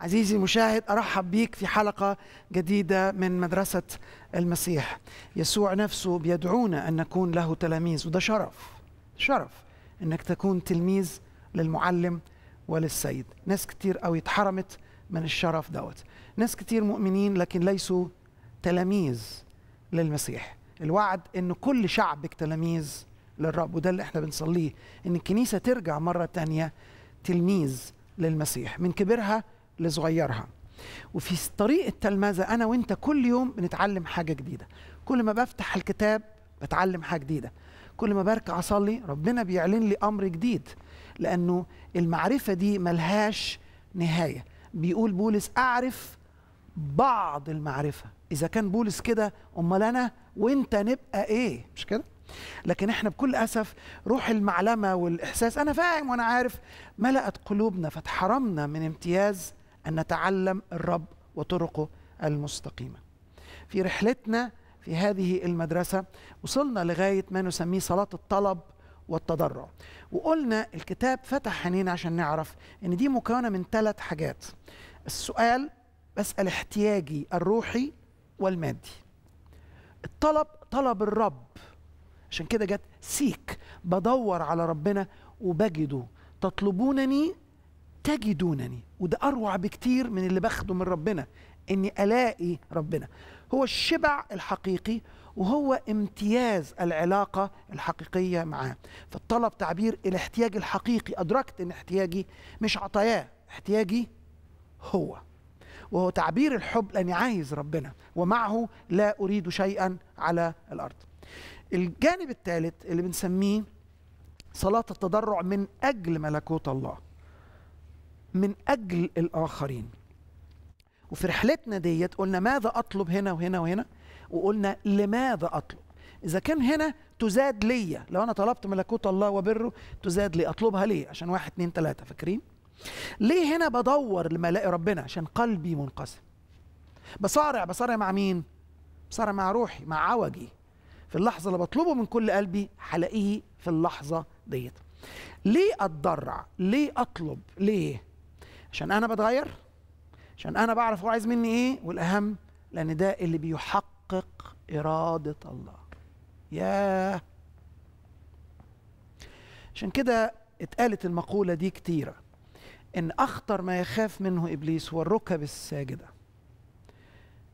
عزيزي المشاهد ارحب بيك في حلقه جديده من مدرسه المسيح يسوع نفسه بيدعونا ان نكون له تلاميذ وده شرف شرف انك تكون تلميذ للمعلم وللسيد ناس كتير قوي اتحرمت من الشرف دوت ناس كتير مؤمنين لكن ليسوا تلاميذ للمسيح الوعد ان كل شعبك تلاميذ للرب وده اللي احنا بنصليه ان الكنيسه ترجع مره تانية تلميذ للمسيح من كبرها لصغيرها وفي طريق التلمذة أنا وأنت كل يوم بنتعلم حاجة جديدة كل ما بفتح الكتاب بتعلم حاجة جديدة كل ما بركع أصلي ربنا بيعلن لي أمر جديد لأنه المعرفة دي ملهاش نهاية بيقول بولس أعرف بعض المعرفة إذا كان بولس كده أمال أنا وأنت نبقى إيه مش كده؟ لكن احنا بكل اسف روح المعلمه والاحساس انا فاهم وانا عارف ملأت قلوبنا فاتحرمنا من امتياز أن نتعلم الرب وطرقه المستقيمة في رحلتنا في هذه المدرسة وصلنا لغاية ما نسميه صلاة الطلب والتضرع وقلنا الكتاب فتح حنين عشان نعرف ان دي مكونه من ثلاث حاجات السؤال بسال احتياجي الروحي والمادي الطلب طلب الرب عشان كده جت سيك بدور على ربنا وبجده تطلبونني تجدونني وده اروع بكتير من اللي باخده من ربنا اني الاقي ربنا هو الشبع الحقيقي وهو امتياز العلاقة الحقيقية معاه فالطلب تعبير الاحتياج الحقيقي أدركت أن احتياجي مش عطاياه احتياجي هو وهو تعبير الحب لأني عايز ربنا ومعه لا أريد شيئا على الأرض الجانب الثالث اللي بنسميه صلاة التضرع من أجل ملكوت الله من اجل الاخرين وفي رحلتنا ديت قلنا ماذا اطلب هنا وهنا وهنا وقلنا لماذا اطلب اذا كان هنا تزاد ليا لو انا طلبت ملكوت الله وبره تزاد لي اطلبها ليه عشان واحد اتنين تلاته فاكرين ليه هنا بدور لما الاقي ربنا عشان قلبي منقسم بصارع بصارع مع مين بصارع مع روحي مع عوجي في اللحظه اللي بطلبه من كل قلبي هلاقيه في اللحظه ديت ليه اتضرع ليه اطلب ليه عشان انا بتغير عشان انا بعرف هو عايز مني ايه والاهم لان ده اللي بيحقق اراده الله ياه عشان كده اتقالت المقوله دي كتيره ان اخطر ما يخاف منه ابليس هو الركب الساجده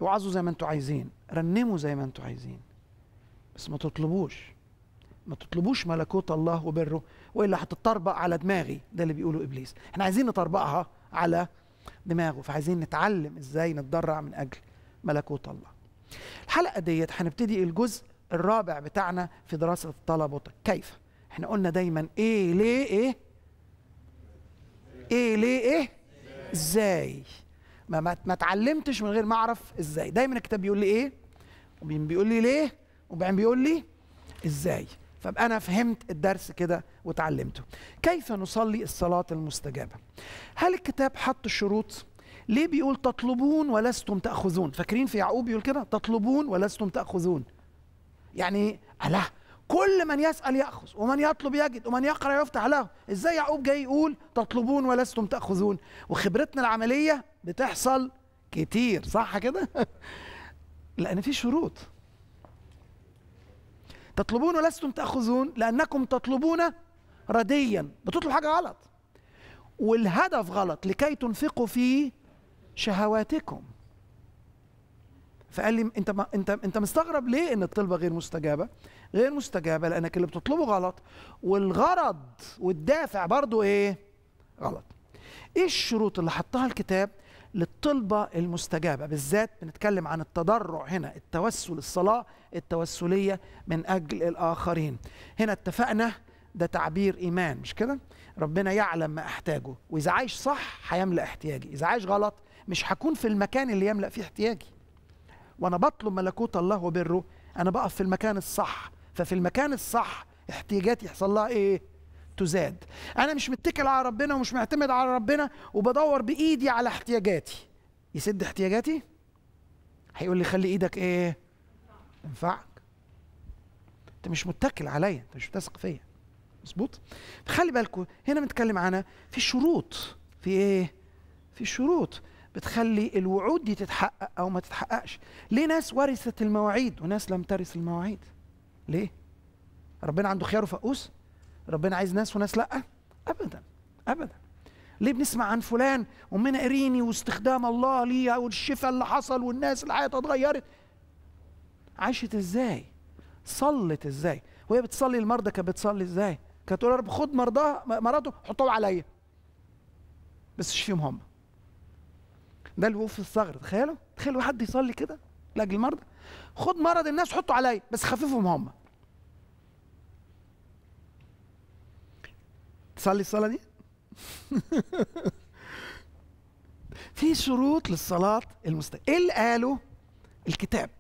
وعظوا زي ما انتوا عايزين رنموا زي ما انتوا عايزين بس ما تطلبوش ما تطلبوش ملكوت الله وبره والا هتطربق على دماغي ده اللي بيقوله ابليس احنا عايزين نطربقها على دماغه فعايزين نتعلم ازاي نتضرع من اجل ملكوت الله الحلقه ديت هنبتدي الجزء الرابع بتاعنا في دراسه الطلب كيف احنا قلنا دايما ايه ليه ايه ايه ليه ايه ازاي ما ما اتعلمتش من غير ما اعرف ازاي دايما الكتاب بيقول لي ايه بيقول لي ليه وبعدين بيقول لي ازاي طب انا فهمت الدرس كده وتعلمته كيف نصلي الصلاه المستجابه هل الكتاب حط شروط ليه بيقول تطلبون ولستم تاخذون فاكرين في يعقوب بيقول كده تطلبون ولستم تاخذون يعني الا كل من يسال ياخذ ومن يطلب يجد ومن يقرا يفتح له ازاي يعقوب جاي يقول تطلبون ولستم تاخذون وخبرتنا العمليه بتحصل كتير صح كده لان في شروط تطلبون ولستم تأخذون لأنكم تطلبون رديا بتطلب حاجة غلط والهدف غلط لكي تنفقوا في شهواتكم فقال لي انت ما انت انت مستغرب ليه ان الطلبه غير مستجابه؟ غير مستجابه لانك اللي بتطلبه غلط والغرض والدافع برضه ايه؟ غلط. ايه الشروط اللي حطها الكتاب للطلبة المستجابة بالذات بنتكلم عن التضرع هنا التوسل الصلاة التوسلية من أجل الآخرين هنا اتفقنا ده تعبير إيمان مش كده ربنا يعلم ما أحتاجه وإذا عايش صح هيملأ احتياجي إذا عايش غلط مش هكون في المكان اللي يملأ فيه احتياجي وأنا بطلب ملكوت الله وبره أنا بقف في المكان الصح ففي المكان الصح احتياجاتي يحصل لها إيه تزاد انا مش متكل على ربنا ومش معتمد على ربنا وبدور بايدي على احتياجاتي يسد احتياجاتي هيقول لي خلي ايدك ايه تنفعك انت مش متكل عليا انت مش بتثق فيا مظبوط فخلي بالكم هنا بنتكلم عنها في شروط في ايه في شروط بتخلي الوعود دي تتحقق او ما تتحققش ليه ناس ورثت المواعيد وناس لم ترث المواعيد ليه ربنا عنده خيار وفقوس ربنا عايز ناس وناس لا ابدا ابدا ليه بنسمع عن فلان ومن قريني واستخدام الله ليها والشفاء اللي حصل والناس الحياه اتغيرت عاشت ازاي صلت ازاي وهي بتصلي المرضى كانت بتصلي ازاي كانت تقول يا رب خد مرضاه مراته حطهم عليا بس فيهم هم ده الوقوف في الثغر تخيلوا تخيلوا حد يصلي كده لاجل المرضى خد مرض الناس حطه عليا بس خففهم هم تصلي الصلاه دي في شروط للصلاه المستجابة، ايه اللي قاله الكتاب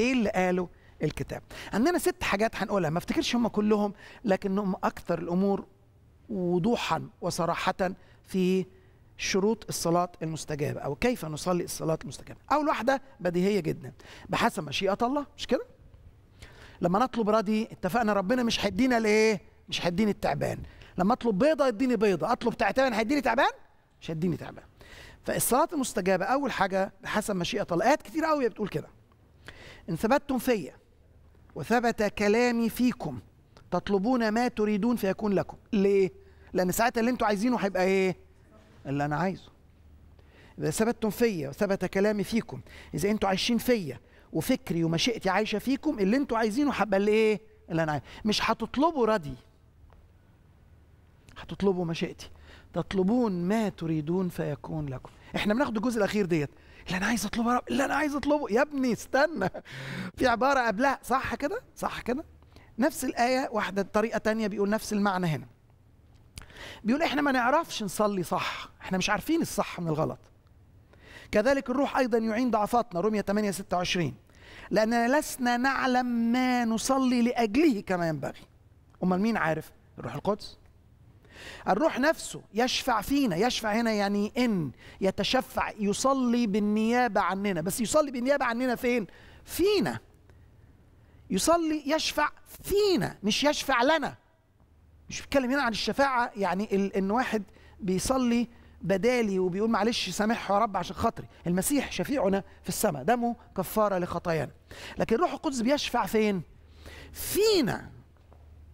ايه اللي قاله الكتاب عندنا ست حاجات هنقولها ما افتكرش هم كلهم لكنهم اكثر الامور وضوحا وصراحه في شروط الصلاة المستجابة أو كيف نصلي الصلاة المستجابة أول واحدة بديهية جدا بحسب مشيئة الله مش كده لما نطلب رضي اتفقنا ربنا مش هيدينا الايه مش هيديني التعبان لما اطلب بيضه يديني بيضه اطلب تعبان هيديني تعبان مش هيديني تعبان فالصلاه المستجابه اول حاجه بحسب مشيئه الله ايات كتير قوي بتقول كده ان ثبتتم فيا وثبت كلامي فيكم تطلبون ما تريدون فيكون لكم ليه لان ساعتها اللي انتوا عايزينه هيبقى ايه اللي انا عايزه اذا ثبتتم فيا وثبت كلامي فيكم اذا انتوا عايشين فيا وفكري ومشيئتي عايشه فيكم اللي انتوا عايزينه هبقى الايه اللي انا عايزه مش هتطلبوا ردي هتطلبوا مشيئتي تطلبون ما تريدون فيكون لكم احنا بناخد الجزء الاخير ديت اللي انا عايز اطلبه يا رب اللي انا عايز اطلبه يا ابني استنى في عباره قبلها صح كده صح كده نفس الايه واحده طريقه تانية بيقول نفس المعنى هنا بيقول احنا ما نعرفش نصلي صح احنا مش عارفين الصح من الغلط كذلك الروح ايضا يعين ضعفاتنا رومية 8 26 لاننا لسنا نعلم ما نصلي لاجله كما ينبغي امال مين عارف الروح القدس الروح نفسه يشفع فينا يشفع هنا يعني ان يتشفع يصلي بالنيابه عننا بس يصلي بالنيابه عننا فين فينا يصلي يشفع فينا مش يشفع لنا مش بيتكلم هنا عن الشفاعه يعني ان واحد بيصلي بدالي وبيقول معلش سامحها يا رب عشان خاطري المسيح شفيعنا في السماء دمه كفاره لخطايانا لكن الروح القدس بيشفع فين فينا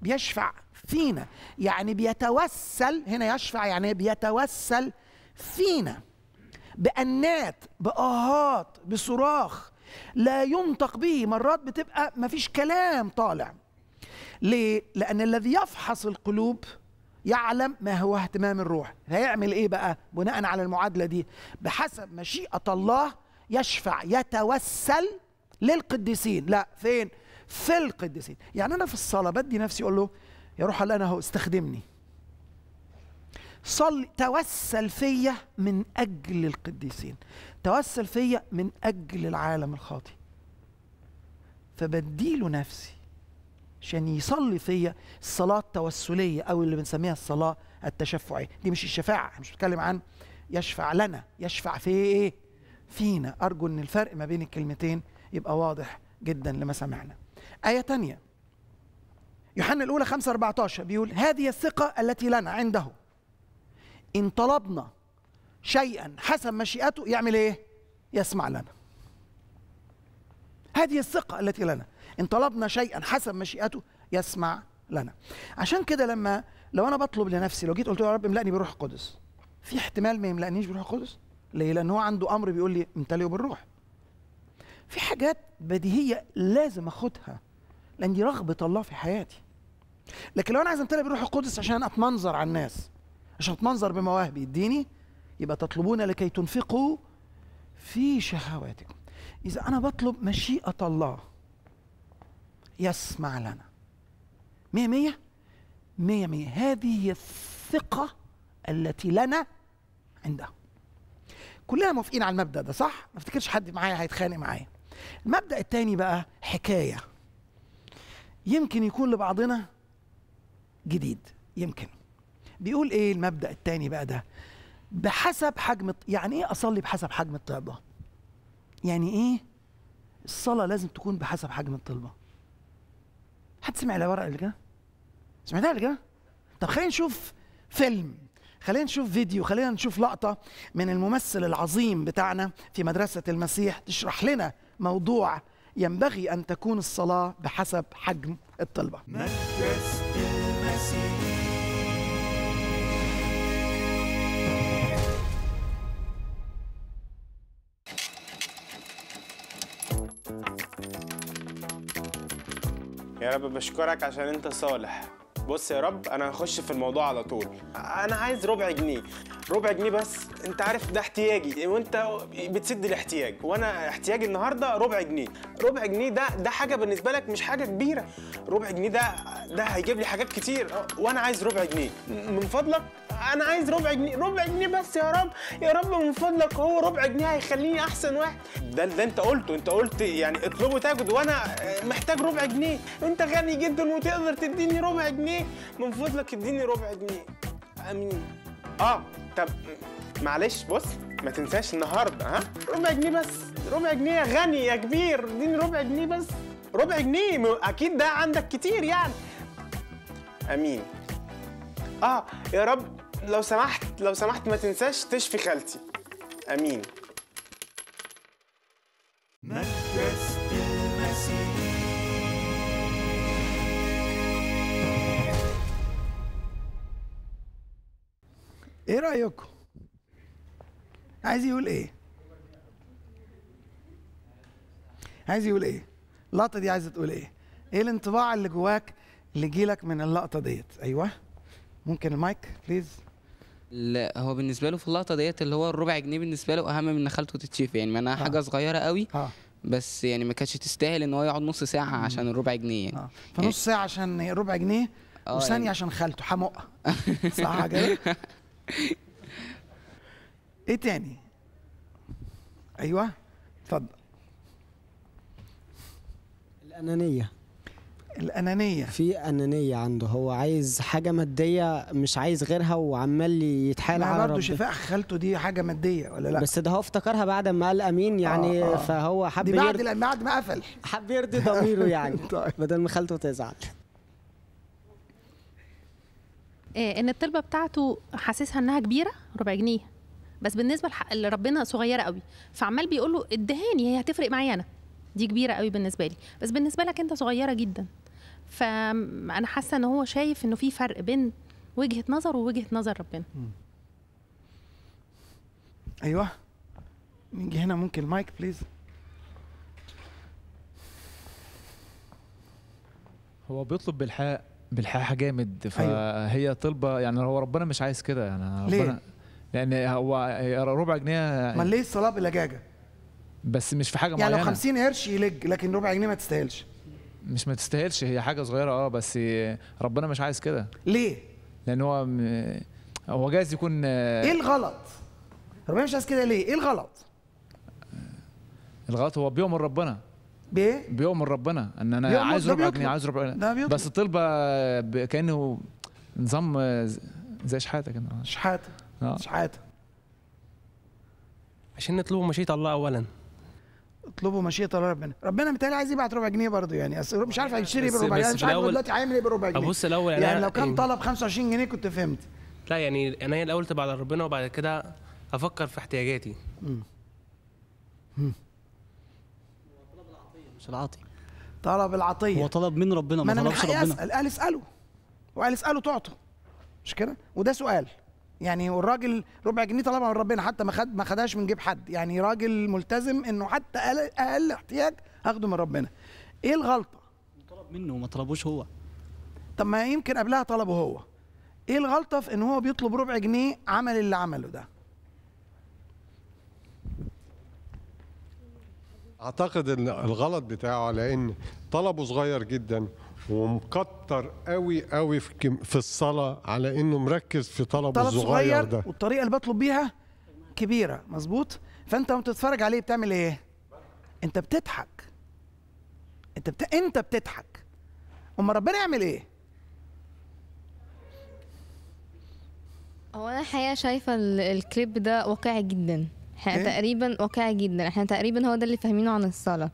بيشفع فينا يعني بيتوسل هنا يشفع يعني بيتوسل فينا بأنات بآهات بصراخ لا ينطق به مرات بتبقى مفيش كلام طالع ليه؟ لأن الذي يفحص القلوب يعلم ما هو اهتمام الروح هيعمل ايه بقى بناء على المعادلة دي بحسب مشيئة الله يشفع يتوسل للقديسين لا فين في القديسين يعني انا في الصلاه بدي نفسي اقول له يا روح الله أنا هو استخدمني صل توسل فيا من أجل القديسين توسل فيا من أجل العالم الخاطي فبديله نفسي عشان يصلي فيا الصلاة التوسلية أو اللي بنسميها الصلاة التشفعية دي مش الشفاعة مش بتكلم عن يشفع لنا يشفع في إيه فينا أرجو أن الفرق ما بين الكلمتين يبقى واضح جدا لما سمعنا آية ثانيه يوحنا الأولى 5 14 بيقول هذه الثقة التي لنا عنده إن طلبنا شيئا حسب مشيئته يعمل إيه؟ يسمع لنا هذه الثقة التي لنا إن طلبنا شيئا حسب مشيئته يسمع لنا عشان كده لما لو أنا بطلب لنفسي لو جيت قلت له يا رب املأني بالروح القدس في احتمال ما يملأنيش بالروح القدس ليه؟ لأن هو عنده أمر بيقول لي امتلئوا بالروح في حاجات بديهية لازم أخدها لأن دي رغبة الله في حياتي لكن لو انا عايز امتلئ بالروح القدس عشان اتمنظر على الناس عشان اتمنظر بمواهبي الديني يبقى تطلبون لكي تنفقوا في شهواتكم اذا انا بطلب مشيئه الله يسمع لنا مية مية مية مية هذه هي الثقة التي لنا عندها كلنا موافقين على المبدأ ده صح؟ ما افتكرش حد معايا هيتخانق معايا المبدأ التاني بقى حكاية يمكن يكون لبعضنا جديد يمكن بيقول ايه المبدا الثاني بقى ده بحسب حجم يعني ايه اصلي بحسب حجم الطلبه يعني ايه الصلاه لازم تكون بحسب حجم الطلبه حد سمع الورقه اللي كده سمعتها اللي كده طب خلينا نشوف فيلم خلينا نشوف فيديو خلينا نشوف لقطه من الممثل العظيم بتاعنا في مدرسه المسيح تشرح لنا موضوع ينبغي ان تكون الصلاه بحسب حجم الطلبه يا رب بشكرك عشان انت صالح بص يا رب انا هخش في الموضوع على طول انا عايز ربع جنيه ربع جنيه بس انت عارف ده احتياجي وانت بتسد الاحتياج وانا احتياجي النهارده ربع جنيه ربع جنيه ده ده حاجه بالنسبه لك مش حاجه كبيره ربع جنيه ده ده هيجيب لي حاجات كتير وانا عايز ربع جنيه من فضلك انا عايز ربع جنيه ربع جنيه بس يا رب يا رب من فضلك هو ربع جنيه هيخليني احسن واحد ده اللي انت قلته انت قلت يعني اطلبه تجد وانا محتاج ربع جنيه انت غني جدا وتقدر تديني ربع جنيه من فضلك اديني ربع جنيه امين اه طب معلش بص ما تنساش النهارده ها ربع جنيه بس ربع جنيه غني يا كبير اديني ربع جنيه بس ربع جنيه اكيد ده عندك كتير يعني امين اه يا رب لو سمحت لو سمحت ما تنساش تشفي خالتي امين مكة ايه رايكم عايز يقول ايه عايز يقول ايه اللقطه دي عايزه تقول ايه ايه الانطباع اللي جواك اللي جيلك من اللقطه ديت ايوه ممكن المايك بليز لا هو بالنسبه له في اللقطه ديت اللي هو الربع جنيه بالنسبه له اهم من ان خالته تتشيف يعني انا آه. حاجه صغيره قوي آه. بس يعني ما كانتش تستاهل ان هو يقعد نص ساعه عشان الربع جنيه يعني آه. فنص ساعه عشان ربع جنيه آه، وثانيه يعني. عشان خالته حمق صح كده ايه تاني ايوه اتفضل الانانيه الانانيه في انانيه عنده هو عايز حاجه ماديه مش عايز غيرها وعمال يتحايل على برضه ربنا شفاء خالته دي حاجه ماديه ولا لا بس ده هو افتكرها بعد ما قال امين يعني آه آه. فهو حب دي بعد يرد... بعد ما قفل حب يرضي ضميره يعني طيب. بدل ما خالته تزعل آه، ان الطلبه بتاعته حاسسها انها كبيره ربع جنيه بس بالنسبه لربنا صغيره قوي فعمال بيقول له ادهاني هي هتفرق معايا انا دي كبيره قوي بالنسبه لي بس بالنسبه لك انت صغيره جدا فانا حاسه ان هو شايف انه في فرق بين وجهه نظر ووجهه نظر ربنا ايوه نيجي هنا ممكن المايك بليز هو بيطلب بالحق بالحقيقه جامد أيوه. فهي أيوة. طلبه يعني هو ربنا مش عايز كده يعني ربنا ليه؟ لان هو ربع جنيه ما ليه الصلاه بلجاجه بس مش في حاجه يعني معينه يعني لو 50 قرش يلج لكن ربع جنيه ما تستاهلش مش ما تستاهلش هي حاجه صغيره اه بس ربنا مش عايز كده ليه لان هو م... هو جايز يكون ايه الغلط ربنا مش عايز كده ليه ايه الغلط الغلط هو بيوم ربنا بايه؟ بيؤمر ربنا ان انا عايز ربع جنيه عايز ربع جنيه بس طلبه كانه نظام زي شحاته كده شحاته آه. شحاته عشان نطلبوا مشيئه الله اولا اطلبوا مشيئه الله ربنا ربنا متهيألي عايز يبعت ربع جنيه برضه يعني اصل مش عارف هيشتري بربع جنيه يعني. مش عارف دلوقتي هيعمل ايه بربع جنيه ابص الاول يعني, يعني لو كان إيه. طلب 25 جنيه كنت فهمت لا يعني انا الاول تبع على ربنا وبعد كده افكر في احتياجاتي امم مش العاطي طلب العطيه هو طلب من ربنا ما, طلبش ربنا أسأل. قال اساله وقال اساله تعطى مش كده وده سؤال يعني والراجل ربع جنيه طلبها من ربنا حتى ما خد ما خدهاش من جيب حد يعني راجل ملتزم انه حتى اقل احتياج هاخده من ربنا ايه الغلطه طلب منه وما طلبوش هو طب ما يمكن قبلها طلبه هو ايه الغلطه في ان هو بيطلب ربع جنيه عمل اللي عمله ده اعتقد ان الغلط بتاعه على ان طلبه صغير جدا ومكتر قوي قوي في, في الصلاه على انه مركز في طلبه طلب الصغير صغير ده والطريقه اللي بطلب بيها كبيره مظبوط فانت وانت بتتفرج عليه بتعمل ايه انت بتضحك انت بت... انت بتضحك اما ربنا يعمل ايه هو انا الحقيقه شايفه الكليب ده واقعي جدا احنا تقريبا واقعي جدا احنا تقريبا هو ده اللي فاهمينه عن الصلاه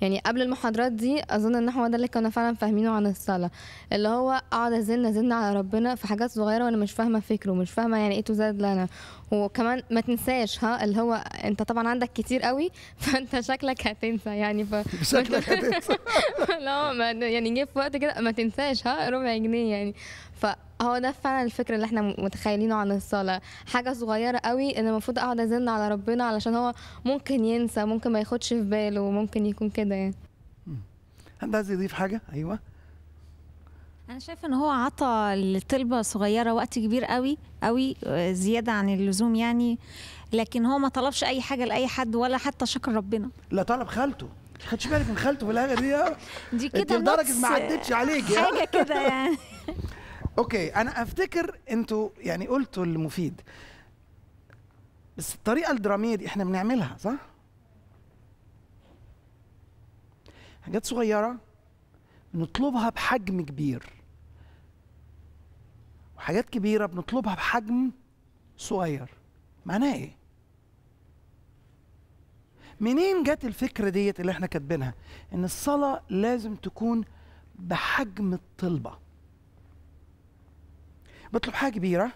يعني قبل المحاضرات دي اظن ان هو ده اللي كنا فعلا فاهمينه عن الصلاه اللي هو اقعد ازن ازن على ربنا في حاجات صغيره وانا مش فاهمه فكره مش فاهمه يعني ايه تزاد لنا وكمان ما تنساش ها اللي هو انت طبعا عندك كتير قوي فانت شكلك هتنسى يعني ف شكلك هتنسى لا ما يعني جه في وقت كده ما تنساش ها ربع جنيه يعني فهو ده فعلا الفكر اللي احنا متخيلينه عن الصلاه حاجه صغيره قوي ان المفروض اقعد ازن على ربنا علشان هو ممكن ينسى ممكن ما ياخدش في باله ممكن يكون كده يعني حد عايز يضيف حاجه ايوه انا شايفه ان هو عطى لطلبه صغيره وقت كبير قوي قوي زياده عن اللزوم يعني لكن هو ما طلبش اي حاجه لاي حد ولا حتى شكر ربنا لا طلب خالته ما خدش بالك من خالته في الاخر دي دي كده لدرجه ما عدتش عليك حاجه كده يعني اوكي انا افتكر انتوا يعني قلتوا المفيد بس الطريقه الدراميه دي احنا بنعملها صح حاجات صغيره نطلبها بحجم كبير وحاجات كبيرة بنطلبها بحجم صغير معناه ايه؟ منين جت الفكرة ديت اللي احنا كاتبينها ان الصلاة لازم تكون بحجم الطلبة بطلب حاجة كبيرة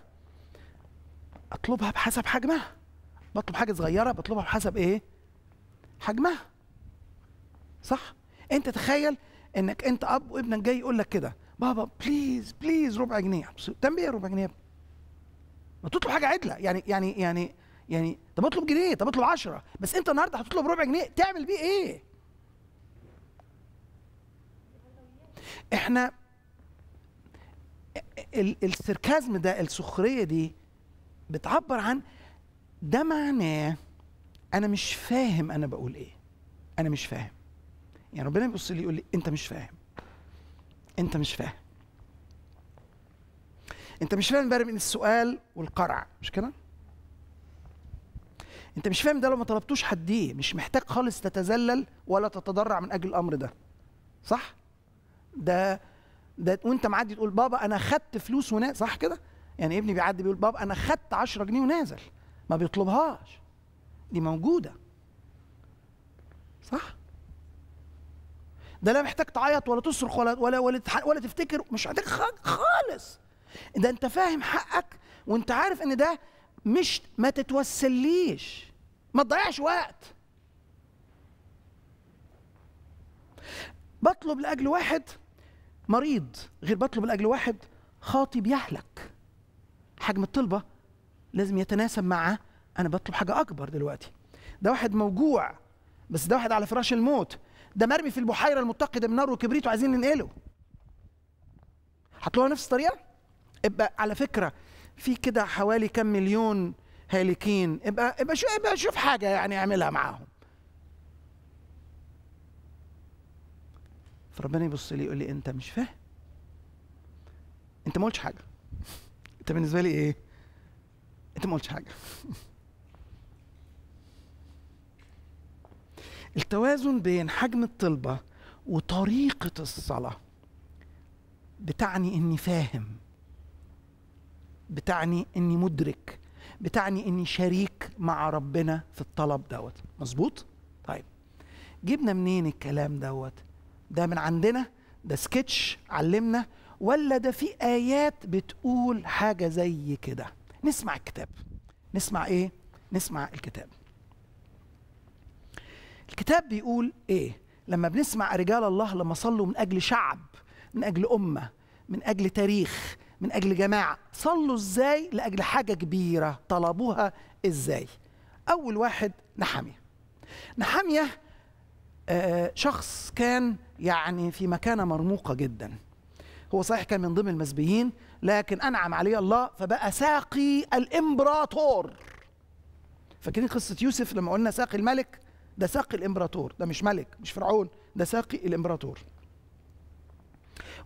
اطلبها بحسب حجمها بطلب حاجة صغيرة بطلبها بحسب ايه؟ حجمها صح؟ انت تخيل انك انت اب وابنك جاي يقول لك كده بابا بليز بليز ربع جنيه تنبيه ربع جنيه ما تطلب حاجه عدله يعني يعني يعني يعني طب اطلب جنيه طب اطلب 10 بس انت النهارده هتطلب ربع جنيه تعمل بيه ايه احنا السركازم ده السخريه دي بتعبر عن ده معناه انا مش فاهم انا بقول ايه انا مش فاهم يعني ربنا بيبص لي يقول لي انت مش فاهم انت مش فاهم انت مش فاهم بقى من السؤال والقرع مش كده انت مش فاهم ده لو ما طلبتوش حديه مش محتاج خالص تتذلل ولا تتضرع من اجل الامر ده صح ده ده وانت معدي تقول بابا انا خدت فلوس ونا صح كده يعني ابني بيعدي بيقول بابا انا خدت 10 جنيه ونازل ما بيطلبهاش دي موجوده صح ده لا محتاج تعيط ولا تصرخ ولا ولا ولا, ولا تفتكر مش محتاج خالص ده انت فاهم حقك وانت عارف ان ده مش ما تتوسليش ما تضيعش وقت بطلب لاجل واحد مريض غير بطلب لاجل واحد خاطب يهلك حجم الطلبه لازم يتناسب مع انا بطلب حاجه اكبر دلوقتي ده واحد موجوع بس ده واحد على فراش الموت ده مرمي في البحيره المتقده من نار وكبريت وعايزين ننقله هتلاقوها نفس الطريقه ابقى على فكره في كده حوالي كم مليون هالكين ابقى ابقى شوف ابقى شوف حاجه يعني اعملها معاهم فربنا يبص لي يقول لي انت مش فاهم انت ما قلتش حاجه انت بالنسبه لي ايه انت ما قلتش حاجه التوازن بين حجم الطلبة وطريقة الصلاة بتعني إني فاهم بتعني إني مدرك بتعني إني شريك مع ربنا في الطلب دوت مظبوط؟ طيب جبنا منين الكلام دوت؟ ده من عندنا؟ ده سكتش علمنا ولا ده في آيات بتقول حاجة زي كده؟ نسمع الكتاب نسمع إيه؟ نسمع الكتاب الكتاب بيقول ايه لما بنسمع رجال الله لما صلوا من اجل شعب من اجل امه من اجل تاريخ من اجل جماعه صلوا ازاي لاجل حاجه كبيره طلبوها ازاي اول واحد نحميه نحميه آه، شخص كان يعني في مكانه مرموقه جدا هو صحيح كان من ضمن المسبيين لكن انعم عليه الله فبقى ساقي الامبراطور فاكرين قصه يوسف لما قلنا ساقي الملك ده ساقي الامبراطور ده مش ملك مش فرعون ده ساقي الامبراطور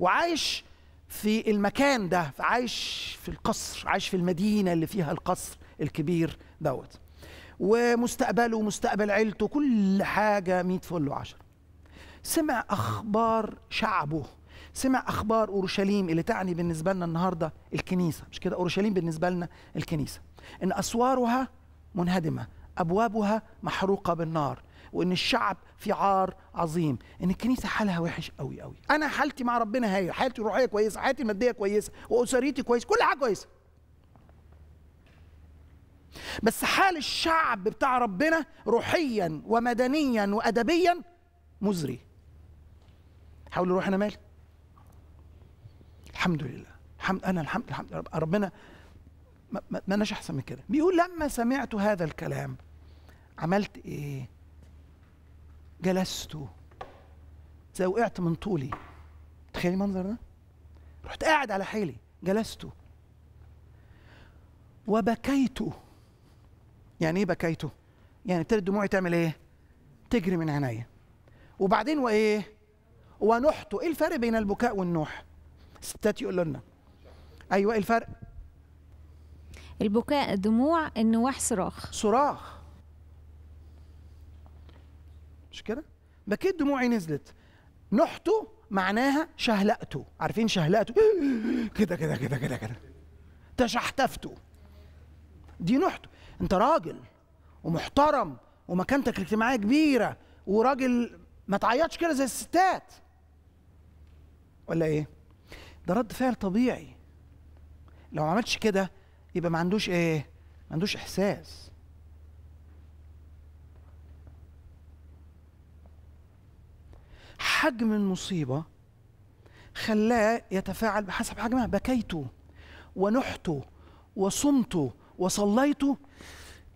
وعايش في المكان ده عايش في القصر عايش في المدينة اللي فيها القصر الكبير دوت ومستقبله ومستقبل عيلته كل حاجة ميت فل وعشر سمع أخبار شعبه سمع أخبار أورشليم اللي تعني بالنسبة لنا النهاردة الكنيسة مش كده أورشليم بالنسبة لنا الكنيسة إن أسوارها منهدمة ابوابها محروقه بالنار وان الشعب في عار عظيم ان الكنيسه حالها وحش قوي قوي انا حالتي مع ربنا هي حالتي الروحيه كويسه حالتي الماديه كويسه واسرتي كويسه كل حاجه كويسه بس حال الشعب بتاع ربنا روحيا ومدنيا وادبيا مزري حاول روحنا انا مالي الحمد لله الحمد انا الحمد, الحمد ربنا ما ناش احسن من كده بيقول لما سمعت هذا الكلام عملت ايه جلست زي وقعت من طولي تخيل المنظر ده رحت قاعد على حيلي جلست وبكيت يعني ايه بكيت يعني ابتدت دموعي تعمل ايه تجري من عينيا وبعدين وايه ونحت ايه الفرق بين البكاء والنوح الستات يقول لنا ايوه إيه الفرق البكاء دموع النواح صراخ صراخ مش كده بكيت دموعي نزلت نحته معناها شهلقته عارفين شهلقته كده كده كده كده كده تشحتفته دي نحته انت راجل ومحترم ومكانتك الاجتماعيه كبيره وراجل ما تعيطش كده زي الستات ولا ايه ده رد فعل طبيعي لو ما عملتش كده يبقى ما عندوش ايه ما عندوش احساس حجم المصيبه خلاه يتفاعل بحسب حجمها بكيت ونحت وصمت وصليت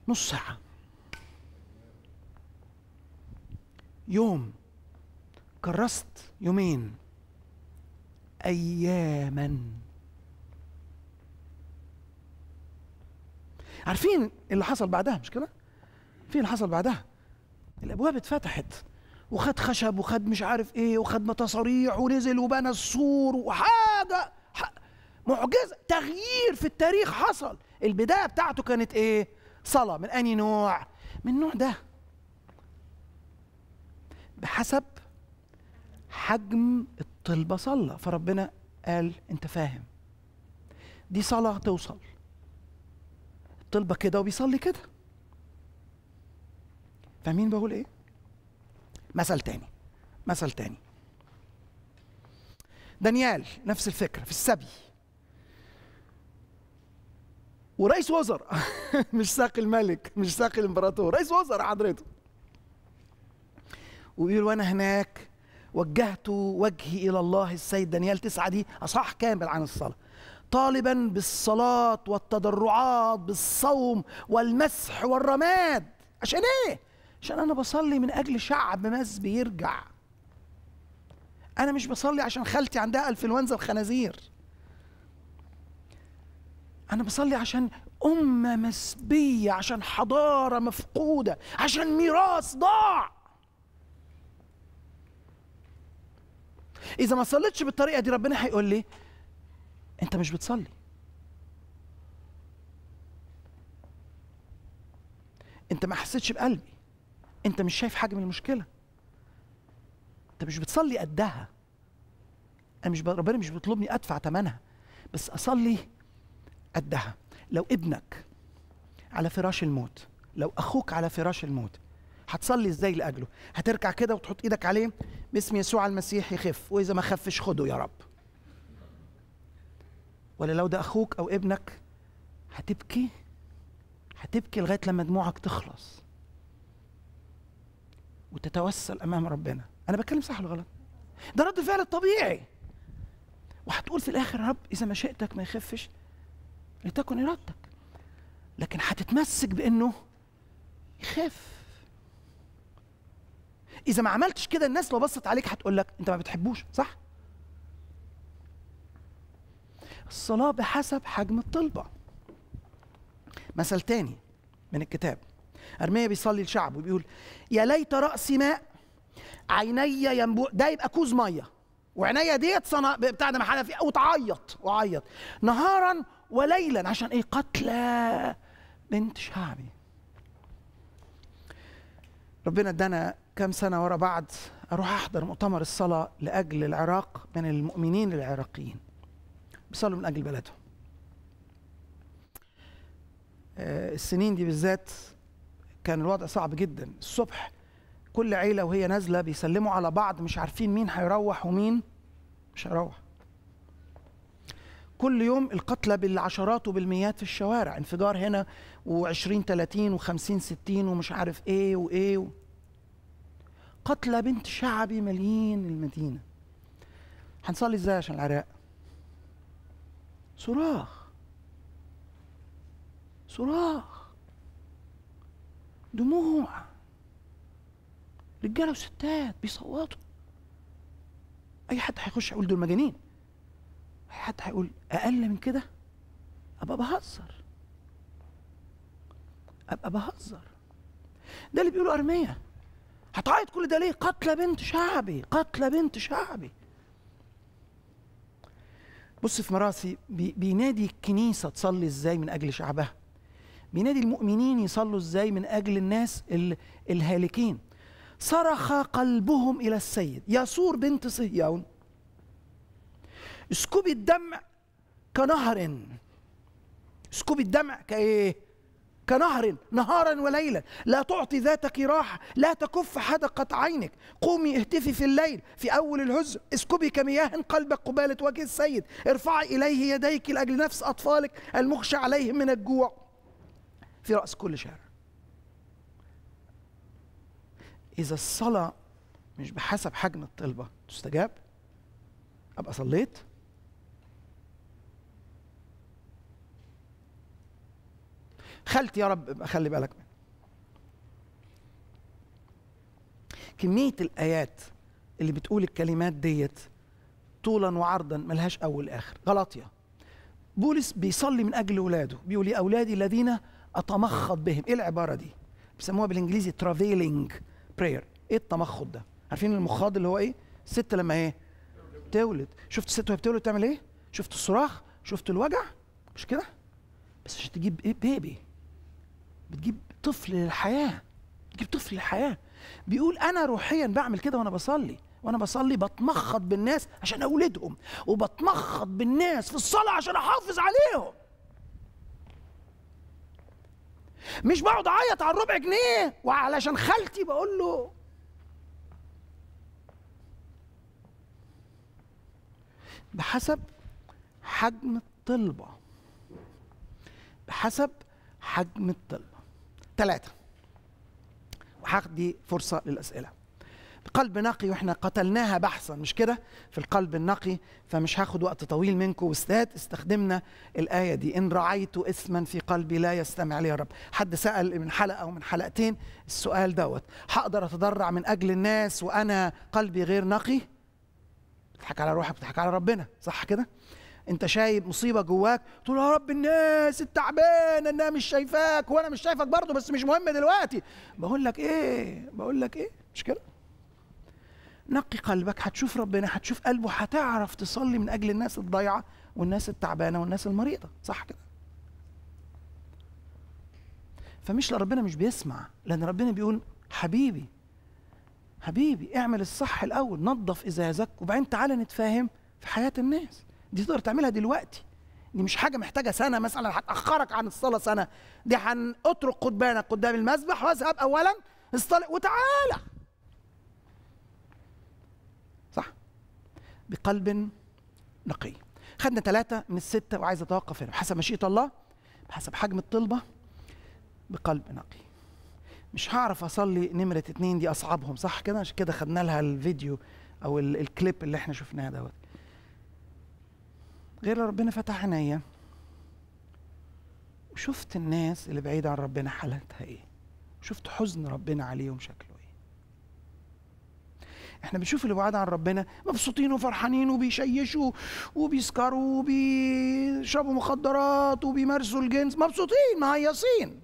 نص ساعه يوم كرست يومين اياما عارفين اللي حصل بعدها مش كده في اللي حصل بعدها الابواب اتفتحت وخد خشب وخد مش عارف ايه وخد متصاريح ونزل وبنى السور وحاجه معجزه تغيير في التاريخ حصل البدايه بتاعته كانت ايه صلاه من انهي نوع من النوع ده بحسب حجم الطلبه صلى فربنا قال انت فاهم دي صلاه توصل الطلبه كده وبيصلي كده فاهمين بقول ايه مثل تاني مثل تاني دانيال نفس الفكره في السبي ورئيس وزراء مش ساقي الملك مش ساقي الامبراطور رئيس وزراء حضرته ويقول وانا هناك وجهت وجهي الى الله السيد دانيال تسعة دي اصح كامل عن الصلاه طالبا بالصلاة والتضرعات بالصوم والمسح والرماد عشان ايه؟ عشان انا بصلي من اجل شعب ماس بيرجع انا مش بصلي عشان خالتي عندها انفلونزا الخنازير انا بصلي عشان امه مسبيه عشان حضاره مفقوده عشان ميراث ضاع اذا ما صليتش بالطريقه دي ربنا هيقول لي انت مش بتصلي انت ما حسيتش بقلبي انت مش شايف حجم المشكله انت مش بتصلي قدها انا مش ربنا مش بيطلبني ادفع ثمنها بس اصلي قدها لو ابنك على فراش الموت لو اخوك على فراش الموت هتصلي ازاي لاجله هتركع كده وتحط ايدك عليه باسم يسوع المسيح يخف واذا ما خفش خده يا رب ولا لو ده اخوك او ابنك هتبكي هتبكي لغايه لما دموعك تخلص وتتوسل امام ربنا انا بتكلم صح ولا غلط ده رد فعل الطبيعي وهتقول في الاخر يا رب اذا مشيئتك ما يخفش لتكن ارادتك لكن هتتمسك بانه يخف اذا ما عملتش كده الناس لو بصت عليك هتقول لك انت ما بتحبوش صح الصلاة بحسب حجم الطلبة مثل تاني من الكتاب أرمية بيصلي لشعبه وبيقول يا ليت رأسي ماء عيني ينبوع ده يبقى كوز مية وعينيا ديت صنع بتاع ده محل فيه وتعيط وعيط نهارا وليلا عشان ايه قتلى بنت شعبي ربنا ادانا كام سنه ورا بعض اروح احضر مؤتمر الصلاه لاجل العراق من المؤمنين العراقيين بيصلوا من اجل بلدهم آه، السنين دي بالذات كان الوضع صعب جدا الصبح كل عيله وهي نازله بيسلموا على بعض مش عارفين مين هيروح ومين مش هيروح كل يوم القتلى بالعشرات وبالمئات في الشوارع انفجار هنا و20 30 و50 60 ومش عارف ايه وايه و... قتلى بنت شعبي مليين المدينه هنصلي ازاي عشان العراق صراخ صراخ دموع رجاله وستات بيصوتوا اي حد هيخش يقول دول مجانين اي حد هيقول اقل من كده ابقى بهزر ابقى بهزر ده اللي بيقوله ارميه هتعيط كل ده ليه قتلى بنت شعبي قتلى بنت شعبي بص في مراسي بينادي الكنيسة تصلي ازاي من أجل شعبها بينادي المؤمنين يصلوا ازاي من أجل الناس الهالكين صرخ قلبهم إلى السيد يسور بنت صهيون اسكبي الدمع كنهر اسكبي الدمع كايه كنهر نهارا وليلا لا تعطي ذاتك راحة لا تكف حدقة عينك قومي اهتفي في الليل في أول الهز اسكبي كمياه قلبك قبالة وجه السيد ارفعي إليه يديك لأجل نفس أطفالك المخشى عليهم من الجوع في رأس كل شارع إذا الصلاة مش بحسب حجم الطلبة تستجاب أبقى صليت خالتي يا رب خلي بالك كمية الآيات اللي بتقول الكلمات ديت طولا وعرضا ملهاش أول آخر غلطية بولس بيصلي من أجل أولاده بيقول يا أولادي الذين أتمخض بهم إيه العبارة دي بيسموها بالإنجليزي ترافيلينج براير إيه التمخض ده عارفين المخاض اللي هو إيه الست لما إيه تولد شفت الست وهي بتولد تعمل إيه شفت الصراخ شفت الوجع مش كده بس عشان تجيب إيه بيبي بتجيب طفل للحياه بتجيب طفل للحياه بيقول انا روحيا بعمل كده وانا بصلي وانا بصلي بتمخض بالناس عشان اولدهم وبتمخض بالناس في الصلاه عشان احافظ عليهم مش بقعد اعيط على الربع جنيه وعلشان خالتي بقول له بحسب حجم الطلبه بحسب حجم الطلبه ثلاثة وهدي فرصة للأسئلة قلب نقي واحنا قتلناها بحثا مش كده في القلب النقي فمش هاخد وقت طويل منكم أستاذ استخدمنا الايه دي ان رعيت اسما في قلبي لا يستمع لي يا رب حد سال من حلقه او من حلقتين السؤال دوت هقدر اتضرع من اجل الناس وانا قلبي غير نقي بتضحك على روحك بتضحك على ربنا صح كده انت شايب مصيبه جواك تقول يا رب الناس التعبانه انها مش شايفاك وانا مش شايفك برضه بس مش مهم دلوقتي بقول لك ايه بقول لك ايه مش كده نقي قلبك هتشوف ربنا هتشوف قلبه هتعرف تصلي من اجل الناس الضيعه والناس التعبانه والناس المريضه صح كده فمش ربنا مش بيسمع لان ربنا بيقول حبيبي حبيبي اعمل الصح الاول نظف ازازك وبعدين تعالى نتفاهم في حياه الناس دي تقدر تعملها دلوقتي دي مش حاجه محتاجه سنه مثلا هتاخرك عن الصلاه سنه دي هنترك قضبانك قدام المسبح واذهب اولا اصطلق وتعالى صح بقلب نقي خدنا ثلاثة من الستة وعايز أتوقف هنا حسب مشيئة الله حسب حجم الطلبة بقلب نقي مش هعرف أصلي نمرة اتنين دي أصعبهم صح كده عشان كده خدنا لها الفيديو أو الكليب اللي احنا شفناه دوت غير ربنا فتح عينيا وشفت الناس اللي بعيدة عن ربنا حالتها ايه شفت حزن ربنا عليهم شكله ايه احنا بنشوف اللي بعاد عن ربنا مبسوطين وفرحانين وبيشيشوا وبيسكروا وبيشربوا مخدرات وبيمارسوا الجنس مبسوطين مهيصين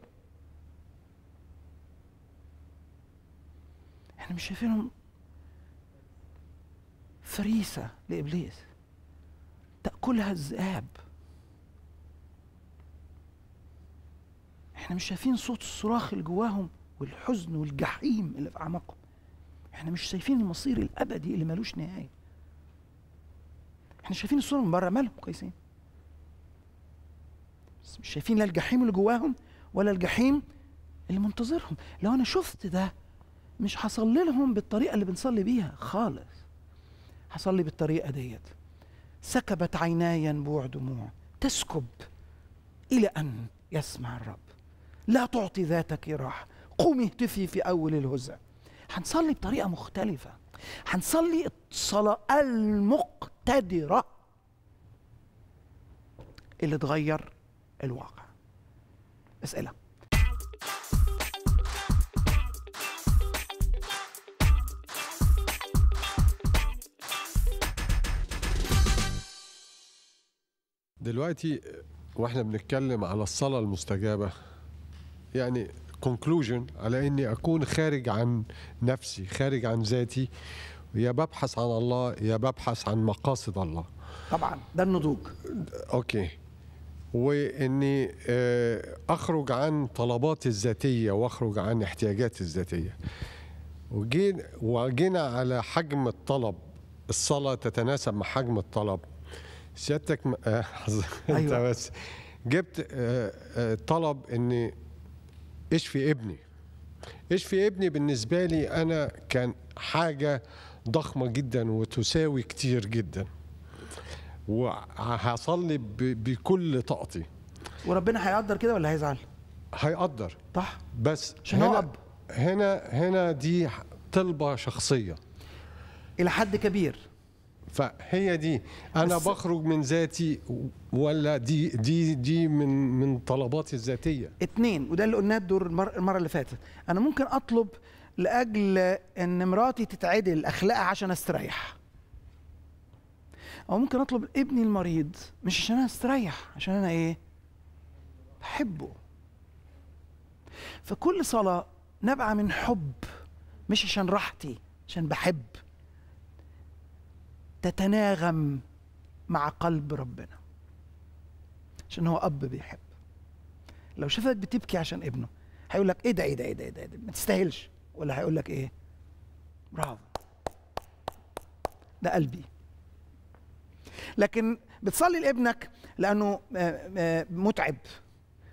احنا مش شايفينهم فريسة لإبليس تأكلها الذئاب احنا مش شايفين صوت الصراخ اللي جواهم والحزن والجحيم اللي في أعماقهم احنا مش شايفين المصير الأبدي اللي ملوش نهاية احنا شايفين الصورة من بره مالهم كويسين بس مش شايفين لا الجحيم اللي جواهم ولا الجحيم اللي منتظرهم لو انا شفت ده مش هصلي لهم بالطريقه اللي بنصلي بيها خالص هصلي بالطريقه ديت سكبت عيناي ينبوع دموع تسكب إلى أن يسمع الرب لا تعطي ذاتك راحة قومي اهتفي في أول الهزة هنصلي بطريقة مختلفة هنصلي الصلاة المقتدرة اللي تغير الواقع أسئلة دلوقتي واحنا بنتكلم على الصلاه المستجابه يعني كونكلوجن على اني اكون خارج عن نفسي خارج عن ذاتي يا ببحث عن الله يا ببحث عن مقاصد الله طبعا ده النضوج اوكي واني آه، اخرج عن طلباتي الذاتيه واخرج عن احتياجاتي الذاتيه وجينا على حجم الطلب الصلاه تتناسب مع حجم الطلب سيادتك م... آه، انت أيوة. بس جبت آه، آه، طلب ان اشفي ابني اشفي ابني بالنسبه لي انا كان حاجه ضخمه جدا وتساوي كتير جدا وهصلي بكل طاقتي وربنا هيقدر كده ولا هيزعل هيقدر صح بس هنا أب. هنا هنا دي طلبه شخصيه الى حد كبير فهي دي انا بخرج من ذاتي ولا دي دي دي من من طلباتي الذاتيه اثنين وده اللي قلناه الدور المره اللي فاتت انا ممكن اطلب لاجل ان مراتي تتعدل اخلاقها عشان استريح او ممكن اطلب ابني المريض مش عشان انا استريح عشان انا ايه بحبه فكل صلاه نابعه من حب مش عشان راحتي عشان بحب تتناغم مع قلب ربنا عشان هو اب بيحب لو شافك بتبكي عشان ابنه هيقول لك ايه ده ايه ده ايه ده ايه ده, ما تستاهلش ولا هيقول لك ايه برافو ده قلبي لكن بتصلي لابنك لانه آه، آه، متعب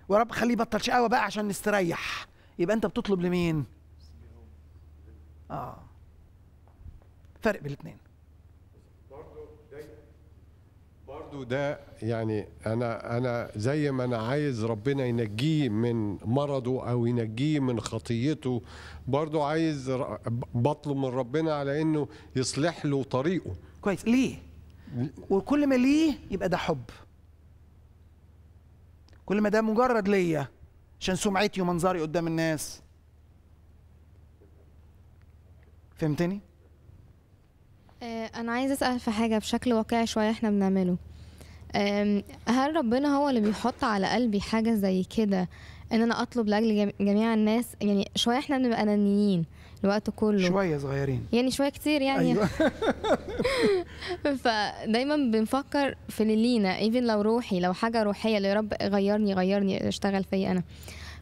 ورب خليه يبطل شقاوه بقى عشان نستريح يبقى انت بتطلب لمين اه فرق بين الاثنين برضو ده يعني انا انا زي ما انا عايز ربنا ينجيه من مرضه او ينجيه من خطيته برضو عايز بطلب من ربنا على انه يصلح له طريقه كويس ليه وكل ما ليه يبقى ده حب كل ما ده مجرد ليا عشان سمعتي ومنظري قدام الناس فهمتني آه، انا عايز اسال في حاجه بشكل واقعي شويه احنا بنعمله هل ربنا هو اللي بيحط على قلبي حاجة زي كده ان انا اطلب لاجل جميع الناس يعني شويه احنا بنبقى انانيين الوقت كله شويه صغيرين يعني شويه كتير يعني أيوة. فدايما بنفكر في اللي لينا ايفن لو روحي لو حاجه روحيه اللي يا رب غيرني غيرني اشتغل فيا انا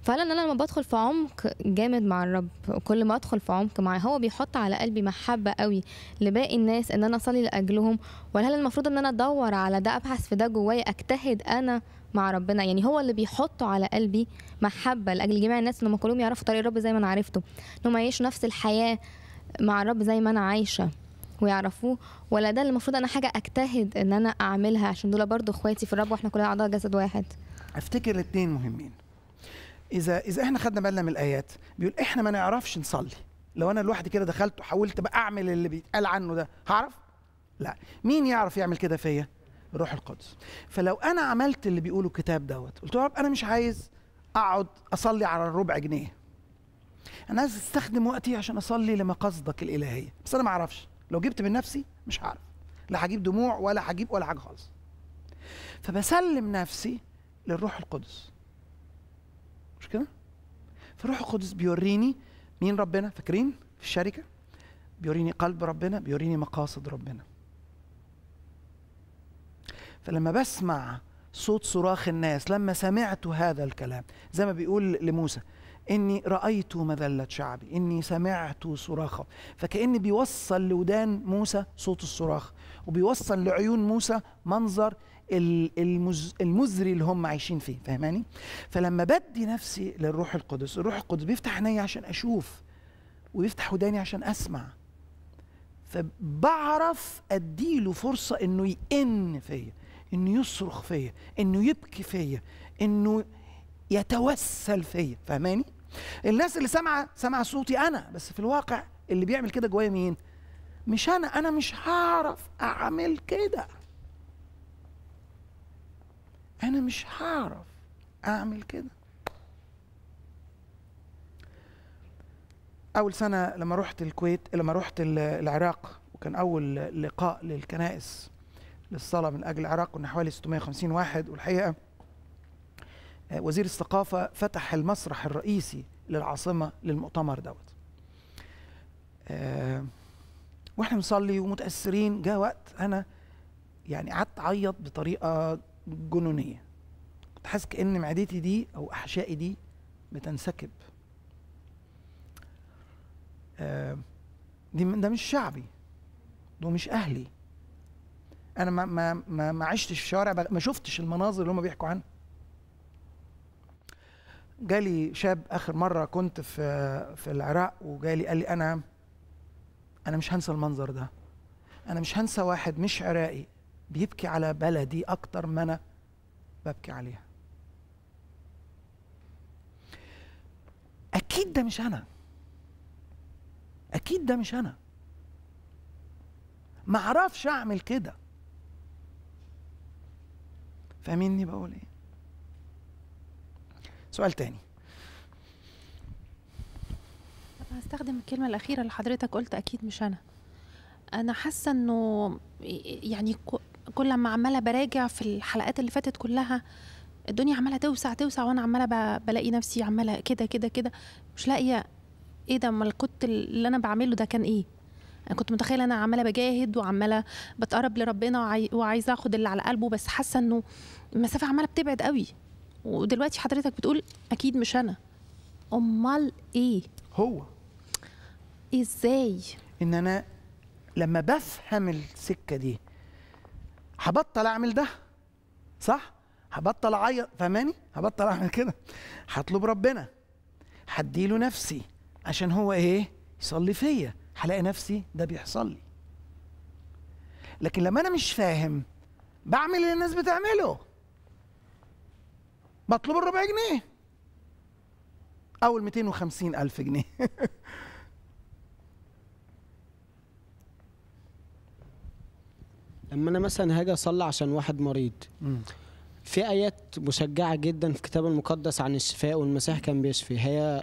فعلا انا لما بدخل في عمق جامد مع الرب كل ما ادخل في عمق معاه هو بيحط على قلبي محبه قوي لباقي الناس ان انا اصلي لاجلهم ولا هل المفروض ان انا ادور على ده ابحث في ده جوايا اجتهد انا مع ربنا يعني هو اللي بيحطه على قلبي محبه لاجل جميع الناس ان هم كلهم يعرفوا طريق الرب زي ما انا عرفته ان هم يعيشوا نفس الحياه مع الرب زي ما انا عايشه ويعرفوه ولا ده اللي المفروض انا حاجه اجتهد ان انا اعملها عشان دول برضو اخواتي في الرب واحنا كلنا اعضاء جسد واحد افتكر الاثنين مهمين اذا اذا احنا خدنا بالنا من الايات بيقول احنا ما نعرفش نصلي لو انا لوحدي كده دخلت وحاولت بقى اعمل اللي بيتقال عنه ده هعرف لا مين يعرف يعمل كده فيا الروح القدس فلو انا عملت اللي بيقوله الكتاب دوت قلت له رب انا مش عايز اقعد اصلي على الربع جنيه انا عايز استخدم وقتي عشان اصلي لمقاصدك الالهيه بس انا ما اعرفش لو جبت من نفسي مش هعرف لا هجيب دموع ولا هجيب ولا حاجه خالص فبسلم نفسي للروح القدس فالروح القدس بيوريني مين ربنا فاكرين في الشركه بيوريني قلب ربنا بيوريني مقاصد ربنا فلما بسمع صوت صراخ الناس لما سمعت هذا الكلام زي ما بيقول لموسى إني رأيت مذلة شعبي إني سمعت صراخه فكأن بيوصل لودان موسى صوت الصراخ وبيوصل لعيون موسى منظر المزري اللي هم عايشين فيه فاهماني فلما بدي نفسي للروح القدس الروح القدس بيفتح عيني عشان اشوف ويفتح وداني عشان اسمع فبعرف اديله فرصه انه يئن فيا انه يصرخ فيا انه يبكي فيا انه يتوسل فيا فاهماني الناس اللي سامعه سامعه صوتي انا بس في الواقع اللي بيعمل كده جوايا مين مش انا انا مش هعرف اعمل كده انا مش هعرف اعمل كده اول سنه لما رحت الكويت لما رحت العراق وكان اول لقاء للكنائس للصلاه من اجل العراق كنا حوالي 650 واحد والحقيقه آه، وزير الثقافه فتح المسرح الرئيسي للعاصمه للمؤتمر دوت آه، واحنا بنصلي ومتاثرين جاء وقت انا يعني قعدت اعيط بطريقه جنونيه كنت حاسس كان معدتي دي او احشائي دي بتنسكب آه دي ده مش شعبي ده مش اهلي انا ما ما ما, عشتش في شوارع ما شفتش المناظر اللي هم بيحكوا عنها جالي شاب اخر مره كنت في في العراق وجالي قال لي انا انا مش هنسى المنظر ده انا مش هنسى واحد مش عراقي بيبكي على بلدي اكتر ما انا ببكي عليها اكيد ده مش انا اكيد ده مش انا ما اعرفش اعمل كده فاهميني بقول ايه سؤال تاني هستخدم الكلمة الأخيرة اللي حضرتك قلت أكيد مش أنا أنا حاسة إنه يعني كل ما عمالة براجع في الحلقات اللي فاتت كلها الدنيا عمالة توسع توسع وأنا عمالة بلاقي نفسي عمالة كده كده كده مش لاقية إيه ده أمال كنت اللي أنا بعمله ده كان إيه انا كنت متخيله انا عماله بجاهد وعماله بتقرب لربنا وعايزه اخد اللي على قلبه بس حاسه انه المسافه عماله بتبعد قوي ودلوقتي حضرتك بتقول اكيد مش انا امال ايه هو ازاي ان انا لما بفهم السكه دي هبطل اعمل ده صح هبطل اعيط فهماني هبطل اعمل كده هطلب ربنا هديله نفسي عشان هو ايه يصلي فيا هلاقي نفسي ده بيحصل لي لكن لما انا مش فاهم بعمل اللي الناس بتعمله بطلب الربع جنيه او ال 250 الف جنيه لما انا مثلا هاجي اصلي عشان واحد مريض في ايات مشجعه جدا في الكتاب المقدس عن الشفاء والمسيح كان بيشفي هي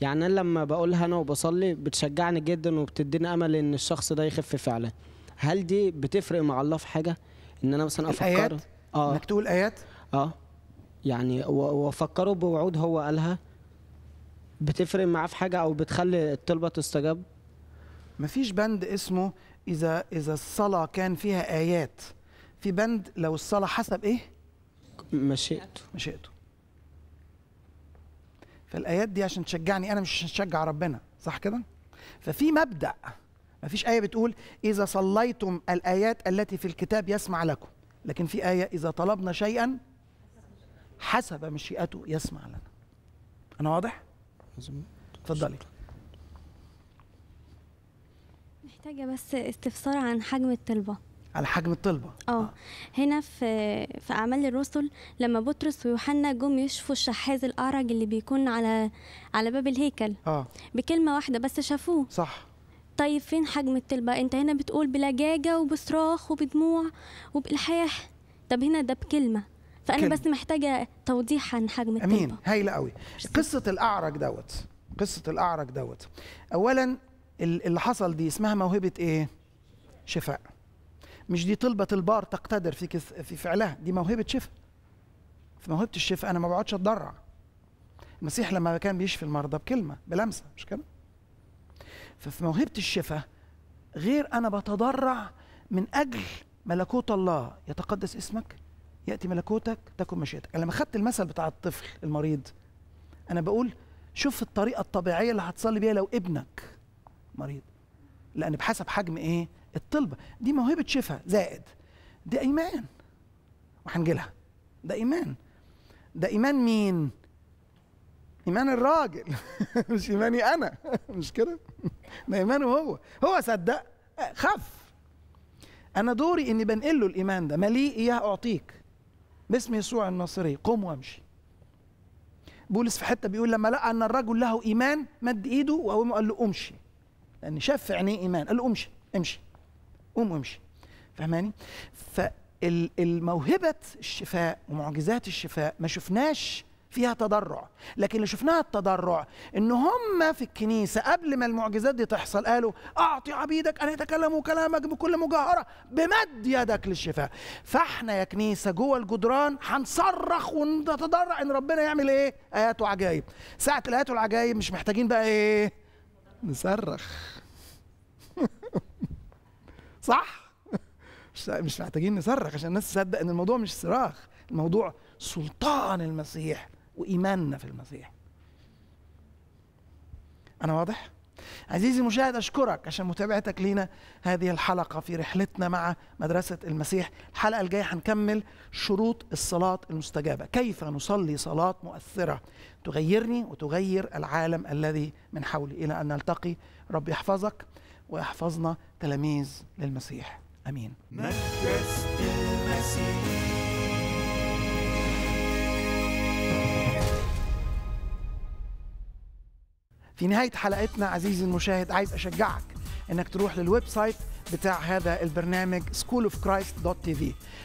يعني انا لما بقولها انا وبصلي بتشجعني جدا وبتديني امل ان الشخص ده يخف فعلا هل دي بتفرق مع الله في حاجه ان انا مثلا افكر الآيات؟ اه انك تقول ايات اه يعني وافكره بوعود هو قالها بتفرق معاه في حاجه او بتخلي الطلبه تستجاب مفيش بند اسمه اذا اذا الصلاه كان فيها ايات في بند لو الصلاه حسب ايه مشيئته مشيئته فالايات دي عشان تشجعني انا مش هشجع ربنا صح كده ففي مبدا مفيش ايه بتقول اذا صليتم الايات التي في الكتاب يسمع لكم لكن في ايه اذا طلبنا شيئا حسب مشيئته يسمع لنا انا واضح اتفضلي محتاجه بس استفسار عن حجم الطلبه على حجم الطلبه آه. اه هنا في في اعمال الرسل لما بطرس ويوحنا جم يشفوا الشحاذ الاعرج اللي بيكون على على باب الهيكل اه بكلمه واحده بس شافوه صح طيب فين حجم الطلبه انت هنا بتقول بلجاجه وبصراخ وبدموع وبالحاح طب هنا ده بكلمه فانا كلمة. بس محتاجه توضيح عن حجم الطلبه امين هايله قوي قصه الاعرج دوت قصه الاعرج دوت اولا اللي حصل دي اسمها موهبه ايه شفاء مش دي طلبه البار تقتدر في كث... في فعلها دي موهبه شفاء في موهبه الشفاء انا ما بقعدش اتضرع المسيح لما كان بيشفي المرضى بكلمه بلمسه مش كده ففي موهبه الشفاء غير انا بتضرع من اجل ملكوت الله يتقدس اسمك ياتي ملكوتك تكن مشيئتك انا لما خدت المثل بتاع الطفل المريض انا بقول شوف الطريقه الطبيعيه اللي هتصلي بيها لو ابنك مريض لان بحسب حجم ايه الطلبه دي موهبه شفاء زائد ده ايمان وهنجيلها ده ايمان ده ايمان مين ايمان الراجل مش ايماني انا مش كده ده ايمانه هو هو صدق خف انا دوري اني بنقل له الايمان ده مليء اياه اعطيك باسم يسوع الناصري قم وامشي بولس في حته بيقول لما لقى ان الرجل له ايمان مد ايده وقام قال له امشي لان شاف في عينيه ايمان قال له امشي امشي قوم وامشي فهماني فالموهبه الشفاء ومعجزات الشفاء ما شفناش فيها تضرع لكن اللي شفناها التضرع ان هم في الكنيسه قبل ما المعجزات دي تحصل قالوا اعطي عبيدك ان يتكلموا كلامك بكل مجاهره بمد يدك للشفاء فاحنا يا كنيسه جوه الجدران هنصرخ ونتضرع ان ربنا يعمل ايه اياته عجائب ساعه الايات والعجائب مش محتاجين بقى ايه نصرخ صح مش محتاجين نصرخ عشان الناس تصدق ان الموضوع مش صراخ الموضوع سلطان المسيح وايماننا في المسيح انا واضح عزيزي المشاهد أشكرك عشان متابعتك لينا هذه الحلقة في رحلتنا مع مدرسة المسيح الحلقة الجاية هنكمل شروط الصلاة المستجابة كيف نصلي صلاة مؤثرة تغيرني وتغير العالم الذي من حولي إلى أن نلتقي رب يحفظك ويحفظنا تلاميذ للمسيح أمين مدرسة المسيح في نهاية حلقتنا عزيزي المشاهد عايز أشجعك إنك تروح للويب سايت بتاع هذا البرنامج schoolofchrist.tv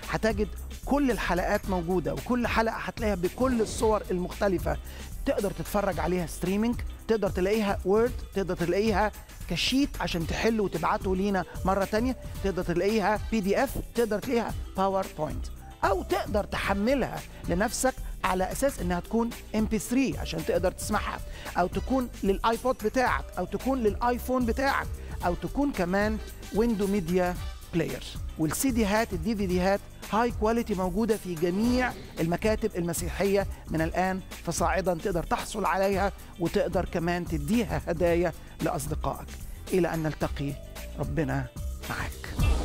هتجد كل الحلقات موجودة وكل حلقة هتلاقيها بكل الصور المختلفة تقدر تتفرج عليها ستريمينج تقدر تلاقيها وورد تقدر تلاقيها كشيت عشان تحل وتبعته لينا مرة تانية تقدر تلاقيها بي دي اف تقدر تلاقيها باوربوينت أو تقدر تحملها لنفسك على اساس انها تكون ام بي 3 عشان تقدر تسمعها او تكون للايبود بتاعك او تكون للايفون بتاعك او تكون كمان ويندو ميديا بلاير والسي دي هات الدي في دي هات هاي كواليتي موجوده في جميع المكاتب المسيحيه من الان فصاعدا تقدر تحصل عليها وتقدر كمان تديها هدايا لاصدقائك الى ان نلتقي ربنا معاك